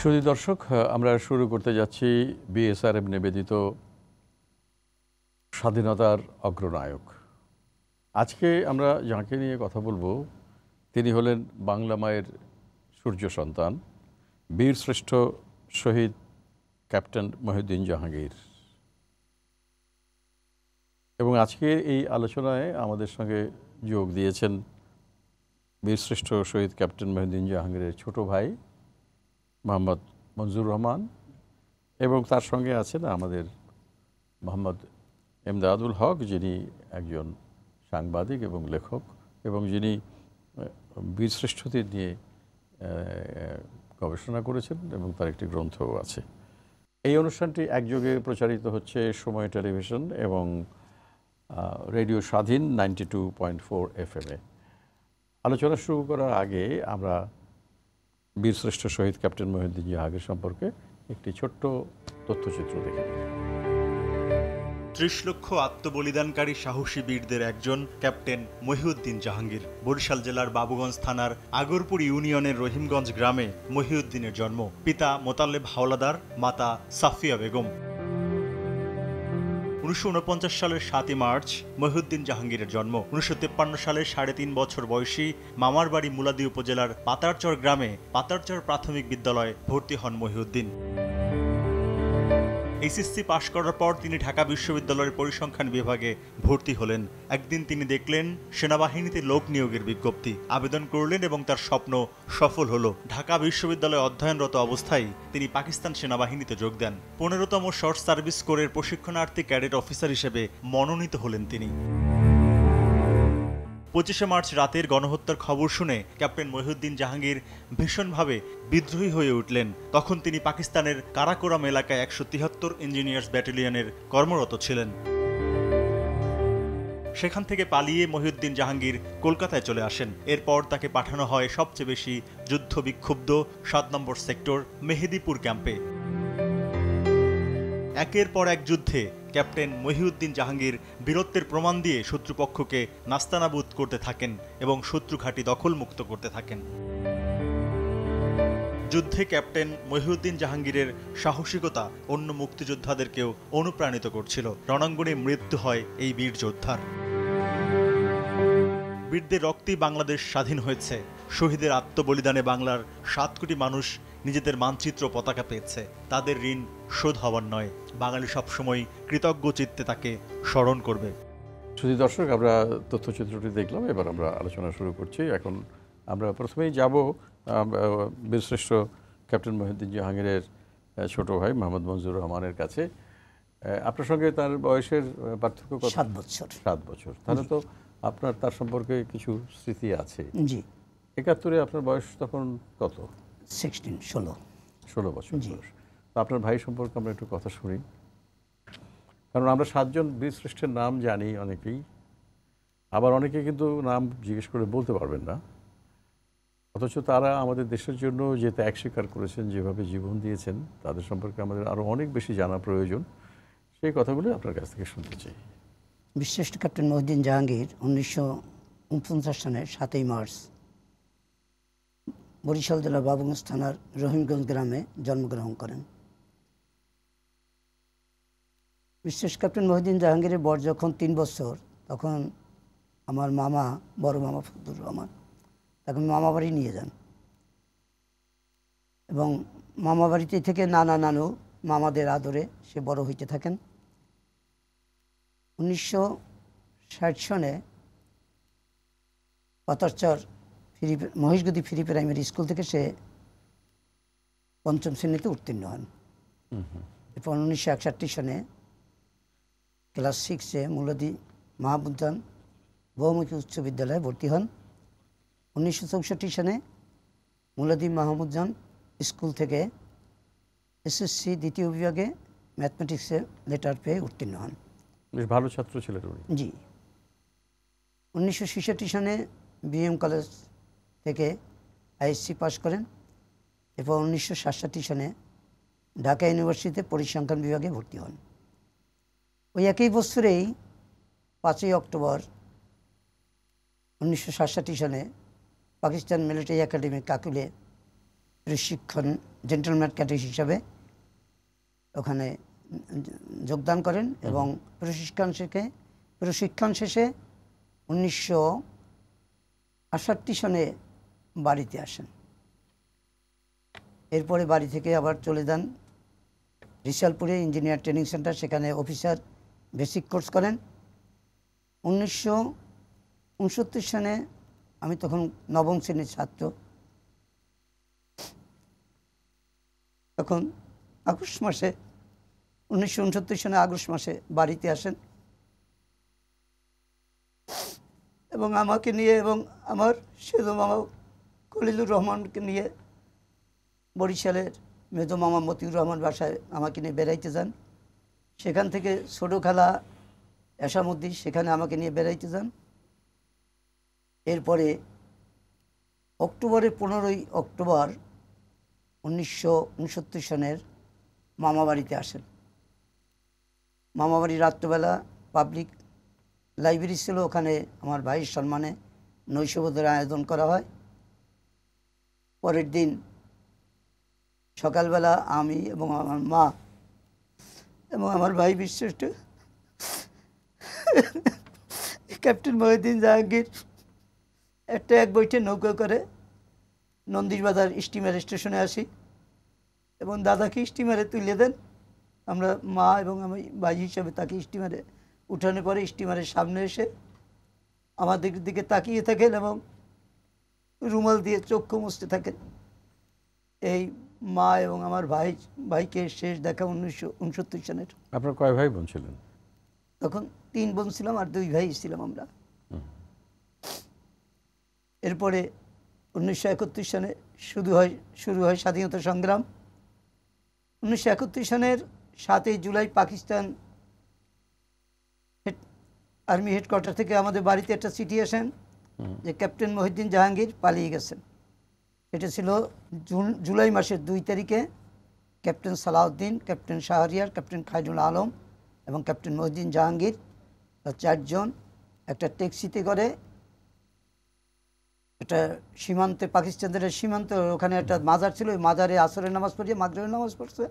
সুদী দর্শক আমরা শুরু করতে যাচ্ছি বিএসআরএফ নিবেদিত স্বাধীনতার অগ্রনায়ক আজকে আমরা যাঁকে নিয়ে কথা বলবো তিনি হলেন বাংলা মায়ের সূর্য সন্তান বীরশ্রেষ্ঠ শহীদ ক্যাপ্টেন মহিউদ্দিন জাহাঙ্গীর এবং আজকে এই আলোচনায় আমাদের সঙ্গে যোগ দিয়েছেন বীরশ্রেষ্ঠ শহীদ ক্যাপ্টেন মহিউদ্দিন জাহাঙ্গীরের ছোট ভাই মোহাম্মদ মঞ্জুর রহমান এবং তার সঙ্গে আছেন আমাদের মোহাম্মদ এমদাদুল হক যিনি একজন সাংবাদিক এবং লেখক এবং যিনি বীরশ্রেষ্ঠদের নিয়ে গবেষণা করেছেন এবং তার একটি গ্রন্থও আছে এই অনুষ্ঠানটি একযোগে প্রচারিত হচ্ছে সময় টেলিভিশন এবং রেডিও স্বাধীন ninety two point four F আলোচনা শুরু করার আগে আমরা বীরশ্রেষ্ঠ শহীদ ক্যাপ্টেন মহিউদ্দিন জাহাগীর সম্পর্কে একটি ছোট্ট তথ্যচিত্র দেখে ত্রিশ লক্ষ আত্মবলিদানকারী সাহসী বীরদের একজন ক্যাপ্টেন মহিউদ্দিন জাহাঙ্গীর বরিশাল জেলার বাবুগঞ্জ থানার আগরপুর ইউনিয়নের রহিমগঞ্জ গ্রামে মহিউদ্দিনের জন্ম পিতা মোতাল্লেব হাওলাদার মাতা সাফিয়া বেগম উনিশশো সালের সাতই মার্চ মহিউদ্দিন জাহাঙ্গীরের জন্ম উনিশশো সালে সাড়ে তিন বছর বয়সী মামার বাড়ি মুলাদি উপজেলার পাতারচর গ্রামে পাতারচর প্রাথমিক বিদ্যালয়ে ভর্তি হন মহিউদ্দিন এসএসসি পাশ করার পর তিনি ঢাকা বিশ্ববিদ্যালয়ের পরিসংখ্যান বিভাগে ভর্তি হলেন একদিন তিনি দেখলেন সেনাবাহিনীতে লোক নিয়োগের বিজ্ঞপ্তি আবেদন করলেন এবং তার স্বপ্ন সফল হল ঢাকা বিশ্ববিদ্যালয়ে অধ্যয়নরত অবস্থায় তিনি পাকিস্তান সেনাবাহিনীতে যোগ দেন পনেরোতম শর্ট সার্ভিস কোরের প্রশিক্ষণার্থী ক্যাডেট অফিসার হিসেবে মনোনীত হলেন তিনি পঁচিশে মার্চ রাতের গণহত্যার খবর শুনে ক্যাপ্টেন মহিউদ্দিন জাহাঙ্গীর ভীষণভাবে বিদ্রোহী হয়ে উঠলেন তখন তিনি পাকিস্তানের কারাকোরাম এলাকায় একশো তিহাত্তর ইঞ্জিনিয়ার্স ব্যাটালিয়নের কর্মরত ছিলেন সেখান থেকে পালিয়ে মহিউদ্দিন জাহাঙ্গীর কলকাতায় চলে আসেন এরপর তাকে পাঠানো হয় সবচেয়ে বেশি যুদ্ধ বিক্ষুব্ধ সাত নম্বর সেক্টর মেহেদিপুর ক্যাম্পে একের পর এক যুদ্ধে ক্যাপ্টেন মহিউদ্দিন জাহাঙ্গীর বীরত্বের প্রমাণ দিয়ে শত্রুপক্ষকে নাস্তানাবুদ করতে থাকেন এবং শত্রু ঘাঁটি দখলমুক্ত করতে থাকেন যুদ্ধে ক্যাপ্টেন মহিউদ্দিন জাহাঙ্গীরের সাহসিকতা অন্য মুক্তিযোদ্ধাদেরকেও অনুপ্রাণিত করছিল রণাঙ্গনে মৃত্যু হয় এই বীর যোদ্ধার বীরদের রক্তেই বাংলাদেশ স্বাধীন হয়েছে শহীদের আত্মবলিদানে বাংলার সাত কোটি মানুষ নিজেদের মানচিত্র পতাকা পেয়েছে তাদের ঋণ শোধ হওয়ার নয় বাঙালি সবসময় কৃতজ্ঞ চিত্তে তাকে স্মরণ করবে শুধু দর্শক আমরা তথ্যচিত্রটি দেখলাম এবার আমরা আলোচনা শুরু করছি এখন আমরা প্রথমেই যাব বীরশ্রেষ্ঠ ক্যাপ্টেন মহিউদ্দিন জাহাঙ্গীরের ছোট ভাই মোহাম্মদ মঞ্জুর রহমানের কাছে আপনার সঙ্গে তার বয়সের পার্থক্য সাত বছর সাত বছর তাহলে তো আপনার তার সম্পর্কে কিছু স্মৃতি আছে জি একাত্তরে আপনার বয়স তখন কত সিক্সটিন ষোলো ষোলো বছর আপনার ভাই সম্পর্কে আমরা একটু কথা শুনি কারণ আমরা সাতজন বীরশ্রেষ্ঠের নাম জানি অনেকেই আবার অনেকে কিন্তু নাম জিজ্ঞেস করে বলতে পারবেন না অথচ তারা আমাদের দেশের জন্য যে ত্যাগ স্বীকার করেছেন যেভাবে জীবন দিয়েছেন তাদের সম্পর্কে আমাদের আরও অনেক বেশি জানা প্রয়োজন সেই কথাগুলো আপনার কাছ থেকে শুনতে চাই বিশ্রেষ্ঠ ক্যাপ্টেন মহিউদ্দিন জাহাঙ্গীর উনিশশো উনপঞ্চাশ সালে সাতই মার্চ বরিশাল জেলার বাবুগঞ্জ থানার রহিমগঞ্জ গ্রামে জন্মগ্রহণ করেন বিশেষ ক্যাপ্টেন মহিউদ্দিন জাহাঙ্গীরের বর যখন তিন বছর তখন আমার মামা বড় মামা ফখদুর রহমান তখন মামা বাড়ি নিয়ে যান এবং মামা বাড়িতে থেকে নানা নানু মামাদের আদরে সে বড় হইতে থাকেন উনিশশো ষাট সনে Patarchar free Moheshgoti free primary school থেকে সে পঞ্চম শ্রেণীতে উত্তীর্ণ হন এরপর উনিশশো একষট্টি সনে ক্লাস সিক্সে মূলদি মহাবুদ্ধান বহুমুখী উচ্চ বিদ্যালয়ে ভর্তি হন উনিশশো চৌষট্টি সনে মুলাদি মাহমুদজান স্কুল থেকে এসএসসি দ্বিতীয় বিভাগে ম্যাথমেটিক্সে লেটার পেয়ে উত্তীর্ণ হন বেশ ভালো ছাত্র ছিলেন জি উনিশশো সনে বিএম কলেজ থেকে আইএসসি পাশ করেন এবং উনিশশো সাতষট্টি সনে ঢাকা ইউনিভার্সিটিতে পরিসংখ্যান বিভাগে ভর্তি হন ওই একই বছরেই পাঁচই অক্টোবর উনিশশো সাতষট্টি সনে পাকিস্তান মিলিটারি একাডেমি কাকুলে প্রশিক্ষণ জেন্টেলম্যান ক্যাডেট হিসাবে ওখানে যোগদান করেন এবং প্রশিক্ষণ শেখে প্রশিক্ষণ শেষে উনিশশো আষট্টি সনে বাড়িতে আসেন এরপরে বাড়ি থেকে আবার চলে যান রিশালপুরে ইঞ্জিনিয়ার ট্রেনিং সেন্টার সেখানে অফিসার বেসিক কোর্স করেন উনিশশো উনসত্তর সালে আমি তখন নবম শ্রেণীর ছাত্র তখন আগস্ট মাসে উনিশশো উনসত্তর সালে আগস্ট মাসে বাড়িতে আসেন এবং আমাকে নিয়ে এবং আমার সেজো খলিলুর রহমানকে নিয়ে বরিশালের মেজো মামা মতিউর রহমান বাসায় আমাকে নিয়ে বেড়াইতে যান সেখান থেকে ছোটো খেলা এসামুদ্দি সেখানে আমাকে নিয়ে বেড়াইতে যান এরপরে অক্টোবরের পনেরোই অক্টোবর উনিশশো উনসত্তর সনের মামাবাড়িতে আসেন মামাবাড়ি রাত্রবেলা পাবলিক লাইব্রেরি ছিল ওখানে আমার ভাইয়ের সম্মানে নৈশবোধের আয়োজন করা হয় পরের দিন সকালবেলা আমি এবং আমার মা এবং আমার ভাই বিশ্বষ্ট ক্যাপ্টেন মহিউদ্দিন জাহাঙ্গীর একটা এক বৈঠে নৌকা করে নন্দীবাজার স্টিমার স্টেশনে আসি এবং দাদাকে স্টিমারে তুলে দেন আমরা মা এবং আমি ভাই হিসাবে তাকে স্টিমারে উঠানোর পরে স্টিমারের সামনে এসে আমাদের দিকে তাকিয়ে থাকেন এবং রুমাল দিয়ে চক্ষু মুছতে থাকেন এই মা এবং আমার ভাই ভাইকে শেষ দেখা উনিশশো উনসত্তর সালের আপনার কয় ভাই বোন ছিলেন তখন তিন বোন ছিলাম আর দুই ভাই ছিলাম আমরা এরপরে উনিশশো একত্রিশ সালে শুরু হয় শুরু হয় স্বাধীনতা সংগ্রাম উনিশশো একত্রিশ সালের সাতই জুলাই পাকিস্তান আর্মি হেডকোয়ার্টার থেকে আমাদের বাড়িতে একটা চিঠি আসেন যে ক্যাপ্টেন মহিউদ্দিন জাহাঙ্গীর পালিয়ে গেছেন এটা ছিল জুন জুলাই মাসের দুই তারিখে captain Salauddin captain Shahriar captain Khaizul Alam এবং ক্যাপ্টেন মহিউদ্দিন জাহাঙ্গীর চারজন একটা ট্যাক্সিতে করে একটা সীমান্তে পাকিস্তানদের সীমান্তে ওখানে একটা মাজার ছিল ওই মাজারে আসরের নামাজ পড়িয়ে মাগরেবের নামাজ পড়ছে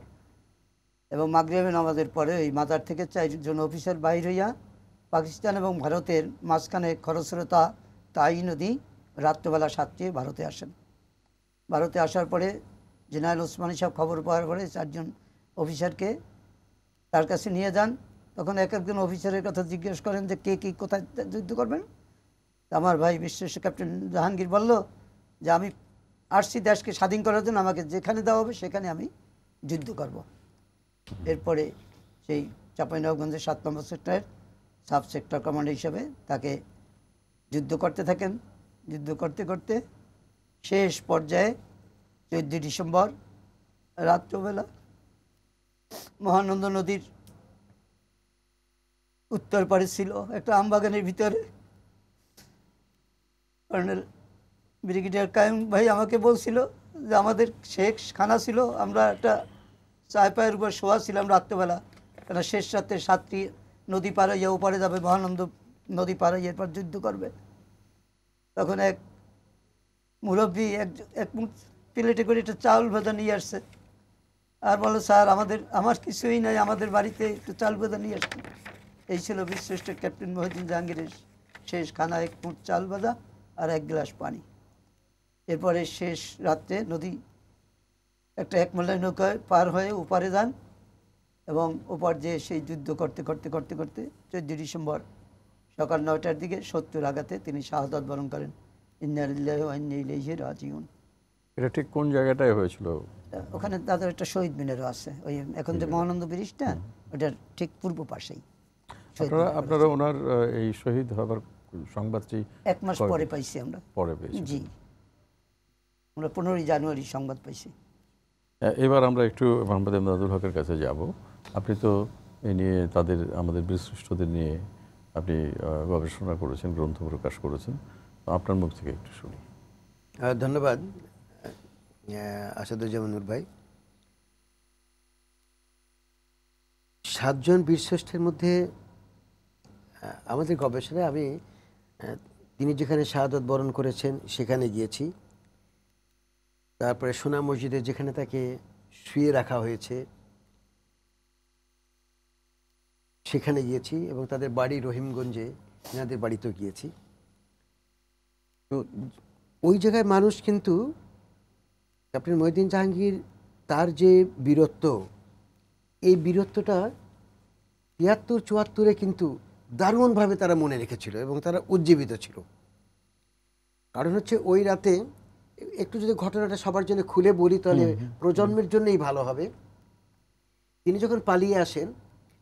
এবং মাগরেবের নামাজের পরে ওই মাজার থেকে চারজন অফিসার বাইরে হইয়া পাকিস্তান এবং ভারতের মাঝখানে খরস্রোতা তাই নদী রাত্রবেলা সাতটিয়ে ভারতে আসেন ভারতে আসার পরে জেনারেল ওসমানী সাহেব খবর পাওয়ার পরে চারজন অফিসারকে তার কাছে নিয়ে যান তখন এক একজন অফিসারের কথা জিজ্ঞেস করেন যে কে কী কোথায় যুদ্ধ করবেন আমার ভাই বিশ্বেশ ক্যাপ্টেন জাহাঙ্গীর বলল যে আমি আসছি দেশকে স্বাধীন করার জন্য আমাকে যেখানে দেওয়া হবে সেখানে আমি যুদ্ধ করব। এরপরে সেই চাঁপাইনবাবগঞ্জের সাত নম্বর সেক্টরের সাব সেক্টর কমান্ডার হিসেবে তাকে যুদ্ধ করতে থাকেন যুদ্ধ করতে করতে শেষ পর্যায়ে চোদ্দ ডিসেম্বর রাত্রবেলা মহানন্দ নদীর উত্তর পারে ছিল একটা আমবাগানের ভিতরে কর্নেল ব্রিগেডিয়ার কায়ুম ভাই আমাকে বলছিল যে আমাদের শেষ খানা ছিল আমরা একটা চায় পায়ের উপর শোয়া ছিলাম রাত্রেবেলা কেন শেষ রাত্রে সাতটি নদী পারে ইয়া ওপারে যাবে মহানন্দ নদী পার হয়ে এরপর যুদ্ধ করবে তখন এক মুরব্বী এক এক প্লেটে করে একটু চাউল ভেদা নিয়ে আসছে আর বলো স্যার আমাদের আমার কিছুই নাই আমাদের বাড়িতে একটু চাল ভেদা নিয়ে আসছে এই ছিল বিশ্রেষ্ঠ ক্যাপ্টেন মহিদিন জাহাঙ্গীরের শেষ খানা এক ফুট চাল ভাজা আর এক গ্লাস পানি এরপরে শেষ রাত্রে নদী একটা এক একমল্লাই নৌকায় পার হয়ে ওপারে যান এবং ওপার যে সেই যুদ্ধ করতে করতে করতে করতে চোদ্দই ডিসেম্বর সকাল নয়টার দিকে সত্তর আঘাতে তিনি শাহাদত বরণ করেন রাজিউন এটা ঠিক কোন জায়গাটায় হয়েছিল ওখানে তাদের একটা শহীদ মিনারও আছে ওই এখন যে মহানন্দ ব্রিজটা ওটার ঠিক পূর্ব পাশেই আপনারা ওনার এই শহীদ হবার সংবাদটি এক মাস পরে পাইছি আমরা পরে জি আমরা পনেরোই জানুয়ারি সংবাদ পাইছি এবার আমরা একটু মোহাম্মদ এমদাদুল হকের কাছে যাব আপনি তো এ নিয়ে তাদের আমাদের বীরশ্রেষ্ঠদের নিয়ে আপনি গবেষণা করেছেন গ্রন্থ প্রকাশ করেছেন আপনার মুখ থেকে একটু শুনি ধন্যবাদ আসাদুজ্জামানুর ভাই সাতজন বীরশ্রেষ্ঠের মধ্যে আমাদের গবেষণায় আমি তিনি যেখানে শাহাদত বরণ করেছেন সেখানে গিয়েছি তারপরে সোনা মসজিদে যেখানে তাকে শুয়ে রাখা হয়েছে সেখানে গিয়েছি এবং তাদের বাড়ি রহিমগঞ্জে এনাদের বাড়িতেও গিয়েছি তো ওই জায়গায় মানুষ কিন্তু ক্যাপ্টেন মহিউদ্দিন জাহাঙ্গীর তার যে বীরত্ব এই বীরত্বটা তিয়াত্তর চুয়াত্তরে কিন্তু দারুণভাবে তারা মনে রেখেছিল এবং তারা উজ্জীবিত ছিল কারণ হচ্ছে ওই রাতে একটু যদি ঘটনাটা সবার জন্য খুলে বলি তাহলে প্রজন্মের জন্যই ভালো হবে তিনি যখন পালিয়ে আসেন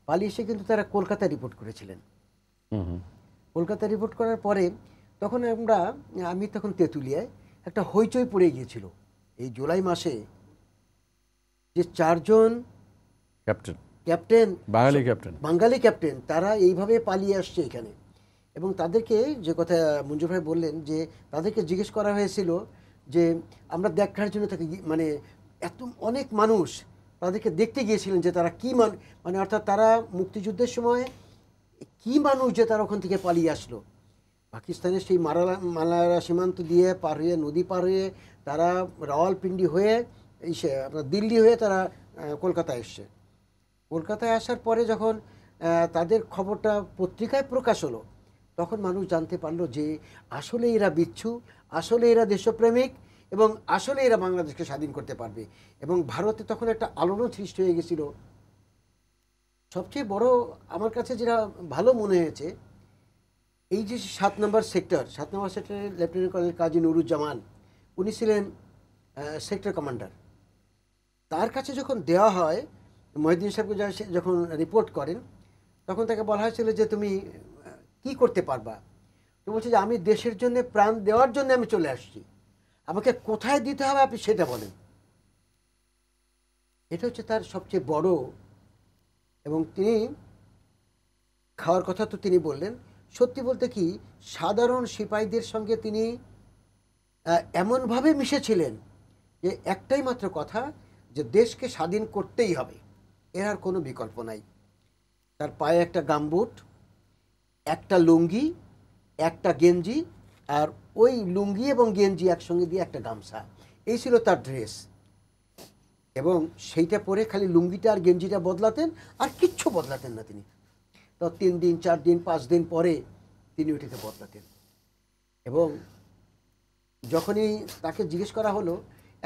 পালিয়ে এসে কিন্তু তারা কলকাতায় রিপোর্ট করেছিলেন কলকাতায় রিপোর্ট করার পরে তখন আমরা আমি তখন তেঁতুলিয়ায় একটা হইচই পড়ে গিয়েছিল এই জুলাই মাসে যে চারজন captain captain Bangali captain Bangali captain তারা এইভাবে পালিয়ে আসছে এখানে এবং তাদেরকে যে কথা মঞ্জুর ভাই বললেন যে তাদেরকে জিজ্ঞেস করা হয়েছিল যে আমরা দেখার জন্য তাকে মানে এত অনেক মানুষ তাদেরকে দেখতে গিয়েছিলেন যে তারা কী মান মানে অর্থাৎ তারা মুক্তিযুদ্ধের সময় কি মানুষ যে তারা ওখান থেকে পালিয়ে আসলো পাকিস্তানের সেই মারালা মালারা সীমান্ত দিয়ে পার হয়ে নদী পার হয়ে তারা রাওয়ালপিন্ডি হয়ে এই সে আপনার দিল্লি হয়ে তারা কলকাতায় এসছে কলকাতায় আসার পরে যখন তাদের খবরটা পত্রিকায় প্রকাশ হলো তখন মানুষ জানতে পারলো যে আসলে এরা বিচ্ছু আসলে এরা দেশপ্রেমিক এবং আসলে এরা বাংলাদেশকে স্বাধীন করতে পারবে এবং ভারতে তখন একটা আলোড়ন সৃষ্টি হয়ে গেছিল সবচেয়ে বড় আমার কাছে যেটা ভালো মনে হয়েছে এই যে সাত নম্বর সেক্টর সাত নম্বর সেক্টরে লেফটেন্যান্ট কর্নেল কাজী নুরুজ্জামান উনি ছিলেন সেক্টর কমান্ডার তার কাছে যখন দেওয়া হয় মহিদিন সাহেবকে যখন রিপোর্ট করেন তখন তাকে বলা হয়েছিল যে তুমি কি করতে পারবা তো বলছে যে আমি দেশের জন্য প্রাণ দেওয়ার জন্য আমি চলে আসছি আমাকে কোথায় দিতে হবে আপনি সেটা বলেন এটা হচ্ছে তার সবচেয়ে বড় এবং তিনি খাওয়ার কথা তো তিনি বললেন সত্যি বলতে কি সাধারণ সিপাহীদের সঙ্গে তিনি এমনভাবে মিশেছিলেন যে একটাই মাত্র কথা যে দেশকে স্বাধীন করতেই হবে এর আর কোনো বিকল্প নাই তার পায়ে একটা গামবুট একটা লুঙ্গি একটা গেঞ্জি আর ওই লুঙ্গি এবং গেঞ্জি একসঙ্গে দিয়ে একটা গামছা এই ছিল তার ড্রেস এবং সেইটা পরে খালি লুঙ্গিটা আর গেঞ্জিটা বদলাতেন আর কিচ্ছু বদলাতেন না তিনি তো তিন দিন চার দিন পাঁচ দিন পরে তিনি ওইটাকে বদলাতেন এবং যখনই তাকে জিজ্ঞেস করা হলো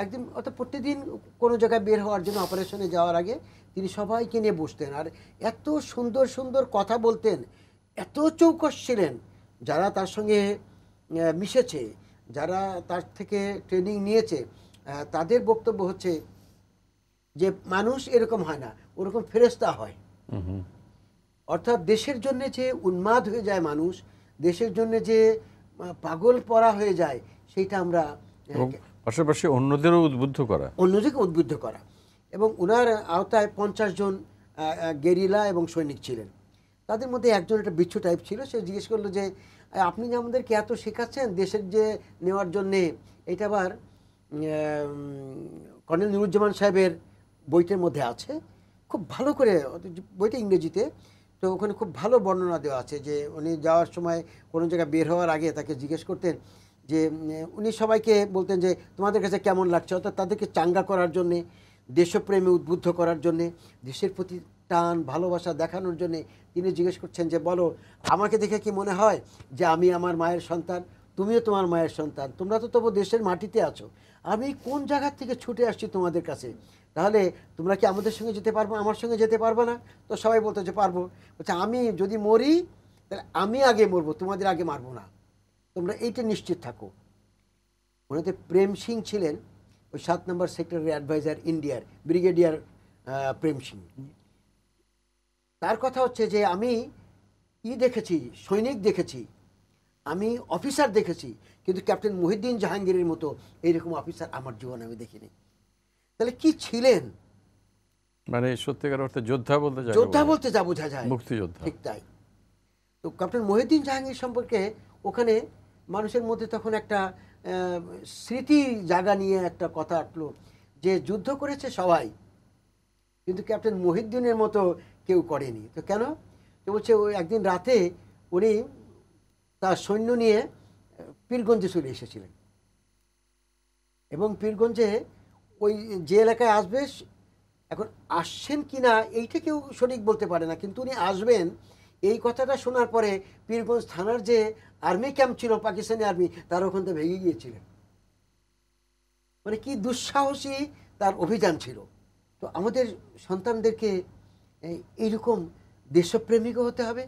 একদিন অর্থাৎ প্রতিদিন কোনো জায়গায় বের হওয়ার জন্য অপারেশনে যাওয়ার আগে তিনি সবাইকে নিয়ে বসতেন আর এত সুন্দর সুন্দর কথা বলতেন এত চৌকস ছিলেন যারা তার সঙ্গে মিশেছে যারা তার থেকে ট্রেনিং নিয়েছে তাদের বক্তব্য হচ্ছে যে মানুষ এরকম হয় না ওরকম ফেরস্তা হয় অর্থাৎ দেশের জন্য যে উন্মাদ হয়ে যায় মানুষ দেশের জন্য যে পাগল পরা হয়ে যায় সেইটা আমরা পাশাপাশি অন্যদেরও উদ্বুদ্ধ করা অন্যদেরকে উদ্বুদ্ধ করা এবং ওনার আওতায় পঞ্চাশ জন গেরিলা এবং সৈনিক ছিলেন তাদের মধ্যে একজন একটা বিচ্ছু টাইপ ছিল সে জিজ্ঞেস করলো যে আপনি যে আমাদেরকে এত শেখাচ্ছেন দেশের যে নেওয়ার জন্যে এটা আবার কর্নেল নুরুজ্জামান সাহেবের বইটার মধ্যে আছে খুব ভালো করে বইটা ইংরেজিতে তো ওখানে খুব ভালো বর্ণনা দেওয়া আছে যে উনি যাওয়ার সময় কোনো জায়গায় বের হওয়ার আগে তাকে জিজ্ঞেস করতেন যে উনি সবাইকে বলতেন যে তোমাদের কাছে কেমন লাগছে অর্থাৎ তাদেরকে চাঙ্গা করার জন্যে দেশপ্রেমে উদ্বুদ্ধ করার জন্যে দেশের প্রতি টান ভালোবাসা দেখানোর জন্যে তিনি জিজ্ঞেস করছেন যে বলো আমাকে দেখে কি মনে হয় যে আমি আমার মায়ের সন্তান তুমিও তোমার মায়ের সন্তান তোমরা তো তবু দেশের মাটিতে আছো আমি কোন জায়গা থেকে ছুটে আসছি তোমাদের কাছে তাহলে তোমরা কি আমাদের সঙ্গে যেতে পারবো আমার সঙ্গে যেতে পারবো না তো সবাই বলতো যে পারবো বলছে আমি যদি মরি তাহলে আমি আগে মরবো তোমাদের আগে মারবো না তোমরা এইটা নিশ্চিত থাকো ওনাদের প্রেম সিং ছিলেন ওই সাত নম্বর সেক্রেটারি অ্যাডভাইজার ইন্ডিয়ার ব্রিগেডিয়ার প্রেম সিং তার কথা হচ্ছে যে আমি ই দেখেছি সৈনিক দেখেছি আমি অফিসার দেখেছি কিন্তু ক্যাপ্টেন মহিদ্দিন জাহাঙ্গীরের মতো এইরকম অফিসার আমার জীবনে আমি দেখিনি তাহলে কি ছিলেন মানে সত্যিকার অর্থে যোদ্ধা বলতে যোদ্ধা বলতে যা বোঝা যায় মুক্তিযোদ্ধা ঠিক তাই তো ক্যাপ্টেন মহিদ্দিন জাহাঙ্গীর সম্পর্কে ওখানে মানুষের মধ্যে তখন একটা স্মৃতি জাগা নিয়ে একটা কথা আটলো যে যুদ্ধ করেছে সবাই কিন্তু ক্যাপ্টেন মহিদ্দিনের মতো কেউ করেনি তো কেন তো বলছে ওই একদিন রাতে উনি তার সৈন্য নিয়ে পীরগঞ্জে চলে এসেছিলেন এবং পীরগঞ্জে ওই যে এলাকায় আসবে এখন আসছেন কি না এইটা কেউ সঠিক বলতে পারে না কিন্তু উনি আসবেন এই কথাটা শোনার পরে পীরগঞ্জ থানার যে আর্মি ক্যাম্প ছিল পাকিস্তানি আর্মি তার ওখান থেকে ভেঙে গিয়েছিলেন মানে কি দুঃসাহসী তার অভিযান ছিল তো আমাদের সন্তানদেরকে এইরকম দেশপ্রেমিকও হতে হবে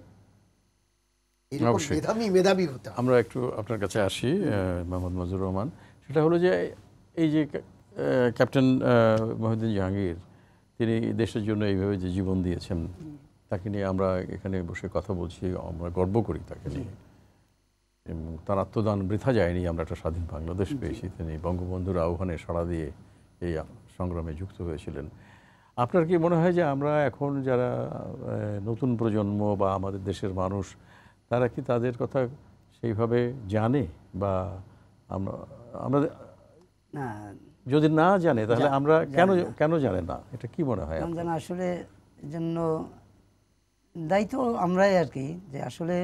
মেধাবী মেধাবী হতে আমরা একটু আপনার কাছে আসি মোহাম্মদ মজুর রহমান সেটা হলো যে এই যে ক্যাপ্টেন মহিউদ্দিন জাহাঙ্গীর তিনি দেশের জন্য এইভাবে যে জীবন দিয়েছেন তাকে নিয়ে আমরা এখানে বসে কথা বলছি আমরা গর্ব করি তাকে নিয়ে এবং তার আত্মদান বৃথা যায়নি আমরা একটা স্বাধীন বাংলাদেশ পেয়েছি তিনি বঙ্গবন্ধুর আহ্বানে সাড়া দিয়ে এই সংগ্রামে যুক্ত হয়েছিলেন আপনার কি মনে হয় যে আমরা এখন যারা নতুন প্রজন্ম বা আমাদের দেশের মানুষ তারা কি তাদের কথা সেইভাবে জানে বা আমরা যদি না জানে তাহলে আমরা কেন কেন জানে না এটা কি মনে হয় জানা আসলে জন্য দায়িত্ব আমরাই আর কি যে আসলে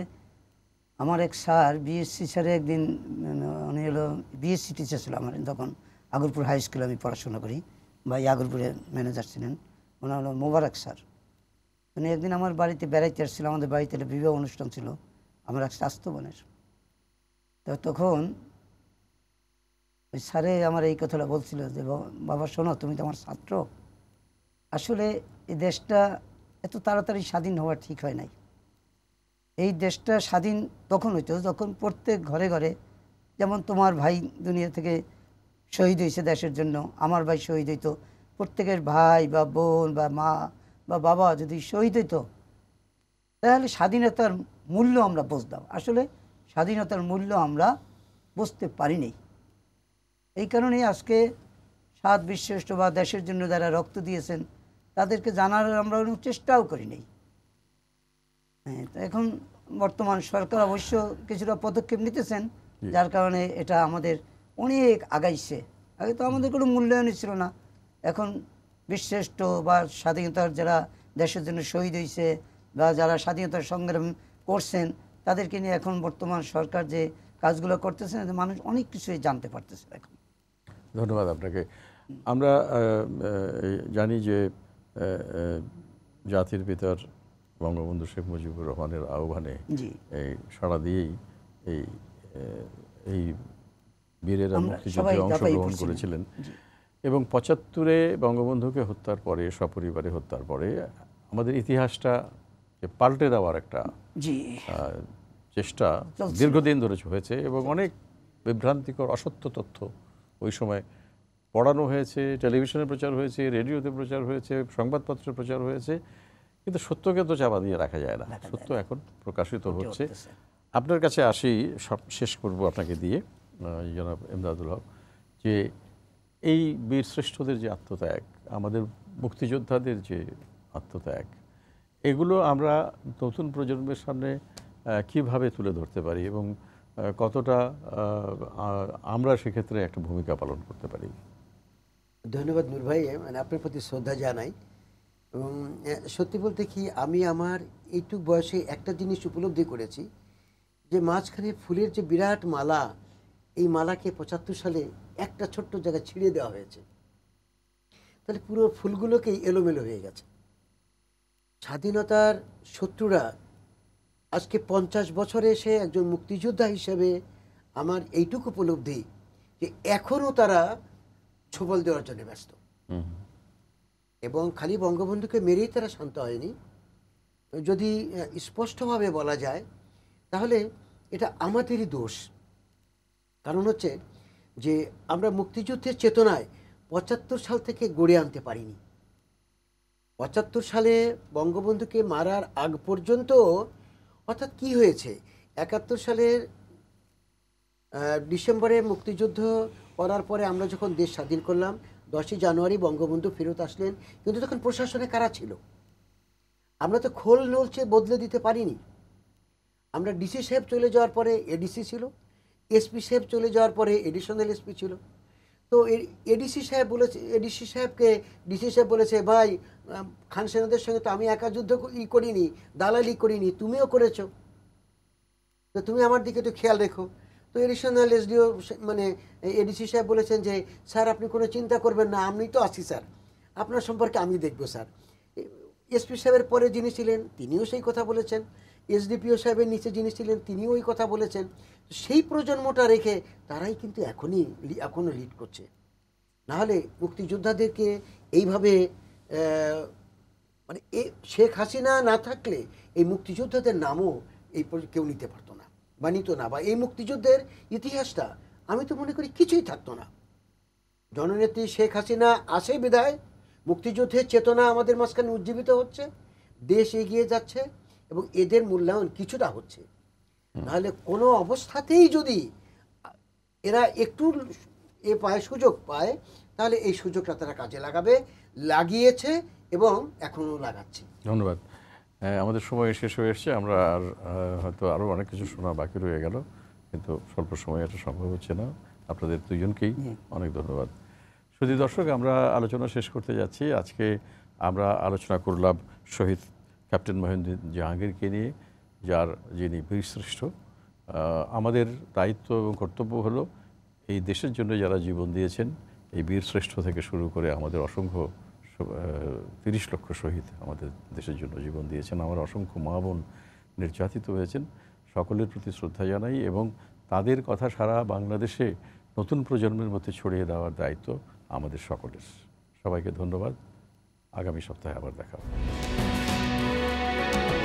আমার এক স্যার বিএসসি স্যারে একদিন মানে উনি হলো বিএসসি টিচার ছিল আমার তখন আগরপুর হাই স্কুলে আমি পড়াশোনা করি বা ইয়াগরপুরের ম্যানেজার ছিলেন ওনার হলো মোবারক স্যার উনি একদিন আমার বাড়িতে বেড়াইতে এসেছিল আমাদের বাড়িতে একটা বিবাহ অনুষ্ঠান ছিল আমার এক বোনের তো তখন ওই স্যারে আমার এই কথাটা বলছিল যে বাবা শোনো তুমি তো আমার ছাত্র আসলে এই দেশটা এত তাড়াতাড়ি স্বাধীন হওয়া ঠিক হয় নাই এই দেশটা স্বাধীন তখন হইতো যখন প্রত্যেক ঘরে ঘরে যেমন তোমার ভাই দুনিয়া থেকে শহীদ হয়েছে দেশের জন্য আমার ভাই শহীদ হইতো প্রত্যেকের ভাই বা বোন বা মা বা বাবা যদি শহীদ হইত তাহলে স্বাধীনতার মূল্য আমরা বুঝতাম আসলে স্বাধীনতার মূল্য আমরা বুঝতে পারিনি এই কারণেই আজকে সাত বিশ্রেষ্ঠ বা দেশের জন্য যারা রক্ত দিয়েছেন তাদেরকে জানার আমরা চেষ্টাও করিনি হ্যাঁ এখন বর্তমান সরকার অবশ্য কিছুটা পদক্ষেপ নিতেছেন যার কারণে এটা আমাদের অনেক আগাইছে আগে তো আমাদের কোনো মূল্যায়নই ছিল না এখন বিশ্রেষ্ঠ বা স্বাধীনতার যারা দেশের জন্য শহীদ হয়েছে বা যারা স্বাধীনতার সংগ্রাম করছেন তাদেরকে নিয়ে এখন বর্তমান সরকার যে কাজগুলো করতেছে মানুষ অনেক কিছুই জানতে পারতেছে এখন ধন্যবাদ আপনাকে আমরা জানি যে জাতির পিতার বঙ্গবন্ধু শেখ মুজিবুর রহমানের আহ্বানে সাড়া দিয়েই এই এই বীরেরা মুক্তিযুদ্ধে অংশগ্রহণ করেছিলেন এবং পঁচাত্তরে বঙ্গবন্ধুকে হত্যার পরে সপরিবারে হত্যার পরে আমাদের ইতিহাসটা পাল্টে দেওয়ার একটা চেষ্টা দীর্ঘদিন ধরে হয়েছে এবং অনেক বিভ্রান্তিকর অসত্য তথ্য ওই সময় পড়ানো হয়েছে টেলিভিশনে প্রচার হয়েছে রেডিওতে প্রচার হয়েছে সংবাদপত্রে প্রচার হয়েছে কিন্তু সত্যকে তো চাপা দিয়ে রাখা যায় না সত্য এখন প্রকাশিত হচ্ছে আপনার কাছে আসি সব শেষ করব আপনাকে দিয়ে জনাব এমদাদুল হক যে এই বীরশ্রেষ্ঠদের যে আত্মত্যাগ আমাদের মুক্তিযোদ্ধাদের যে আত্মত্যাগ এগুলো আমরা নতুন প্রজন্মের সামনে কিভাবে তুলে ধরতে পারি এবং কতটা আমরা সেক্ষেত্রে একটা ভূমিকা পালন করতে পারি ধন্যবাদ নির্ভাই ভাই মানে আপনার প্রতি শ্রদ্ধা জানাই এবং সত্যি বলতে কি আমি আমার এইটুক বয়সে একটা জিনিস উপলব্ধি করেছি যে মাঝখানে ফুলের যে বিরাট মালা এই মালাকে পঁচাত্তর সালে একটা ছোট্ট জায়গায় ছিঁড়ে দেওয়া হয়েছে তাহলে পুরো ফুলগুলোকেই এলোমেলো হয়ে গেছে স্বাধীনতার শত্রুরা আজকে পঞ্চাশ বছরে এসে একজন মুক্তিযোদ্ধা হিসেবে আমার এইটুকু উপলব্ধি যে এখনও তারা ছবল দেওয়ার জন্য ব্যস্ত এবং খালি বঙ্গবন্ধুকে মেরেই তারা শান্ত হয়নি যদি স্পষ্টভাবে বলা যায় তাহলে এটা আমাদেরই দোষ কারণ হচ্ছে যে আমরা মুক্তিযুদ্ধের চেতনায় পঁচাত্তর সাল থেকে গড়ে আনতে পারিনি পঁচাত্তর সালে বঙ্গবন্ধুকে মারার আগ পর্যন্ত অর্থাৎ কি হয়েছে একাত্তর সালের ডিসেম্বরে মুক্তিযুদ্ধ করার পরে আমরা যখন দেশ স্বাধীন করলাম দশই জানুয়ারি বঙ্গবন্ধু ফেরত আসলেন কিন্তু তখন প্রশাসনে কারা ছিল আমরা তো খোল নলছে বদলে দিতে পারিনি আমরা ডিসি সাহেব চলে যাওয়ার পরে এডিসি ছিল এসপি সাহেব চলে যাওয়ার পরে এডিশনাল এসপি ছিল তো এডিসি সাহেব বলেছে এডিসি সাহেবকে ডিসি সাহেব বলেছে ভাই খান সেনাদের সঙ্গে তো আমি একা যুদ্ধ ই করিনি দালালি করিনি তুমিও করেছো তো তুমি আমার দিকে একটু খেয়াল রেখো তো এডিশনাল এসডিও মানে এডিসি সাহেব বলেছেন যে স্যার আপনি কোনো চিন্তা করবেন না আমি তো আছি স্যার আপনার সম্পর্কে আমি দেখব স্যার এসপি সাহেবের পরে যিনি ছিলেন তিনিও সেই কথা বলেছেন এসডিপিও সাহেবের নিচে যিনি ছিলেন তিনিও ওই কথা বলেছেন সেই প্রজন্মটা রেখে তারাই কিন্তু এখনই এখনও লিড করছে নাহলে মুক্তিযোদ্ধাদেরকে এইভাবে মানে এ শেখ হাসিনা না থাকলে এই মুক্তিযোদ্ধাদের নামও এই কেউ নিতে পারতো না বা নিত না বা এই মুক্তিযুদ্ধের ইতিহাসটা আমি তো মনে করি কিছুই থাকতো না জননেত্রী শেখ হাসিনা আসে বিদায় মুক্তিযুদ্ধের চেতনা আমাদের মাঝখানে উজ্জীবিত হচ্ছে দেশ এগিয়ে যাচ্ছে এবং এদের মূল্যায়ন কিছুটা হচ্ছে নাহলে কোনো অবস্থাতেই যদি এরা একটু এ পায় সুযোগ পায় তাহলে এই সুযোগটা তারা কাজে লাগাবে লাগিয়েছে এবং এখনও লাগাচ্ছে ধন্যবাদ আমাদের সময় শেষ হয়ে এসছে আমরা আর হয়তো আরও অনেক কিছু শোনা বাকি রয়ে গেল কিন্তু স্বল্প সময় এটা সম্ভব হচ্ছে না আপনাদের দুজনকেই অনেক ধন্যবাদ শুধু দর্শক আমরা আলোচনা শেষ করতে যাচ্ছি আজকে আমরা আলোচনা করলাম শহীদ ক্যাপ্টেন মহেন্দ্র জাহাঙ্গীরকে নিয়ে যার যিনি বীরশ্রেষ্ঠ আমাদের দায়িত্ব এবং কর্তব্য হলো এই দেশের জন্য যারা জীবন দিয়েছেন এই বীরশ্রেষ্ঠ থেকে শুরু করে আমাদের অসংখ্য তিরিশ লক্ষ শহীদ আমাদের দেশের জন্য জীবন দিয়েছেন আমার অসংখ্য মা বোন নির্যাতিত হয়েছেন সকলের প্রতি শ্রদ্ধা জানাই এবং তাদের কথা সারা বাংলাদেশে নতুন প্রজন্মের মধ্যে ছড়িয়ে দেওয়ার দায়িত্ব আমাদের সকলের সবাইকে ধন্যবাদ আগামী সপ্তাহে আবার দেখা হবে thank you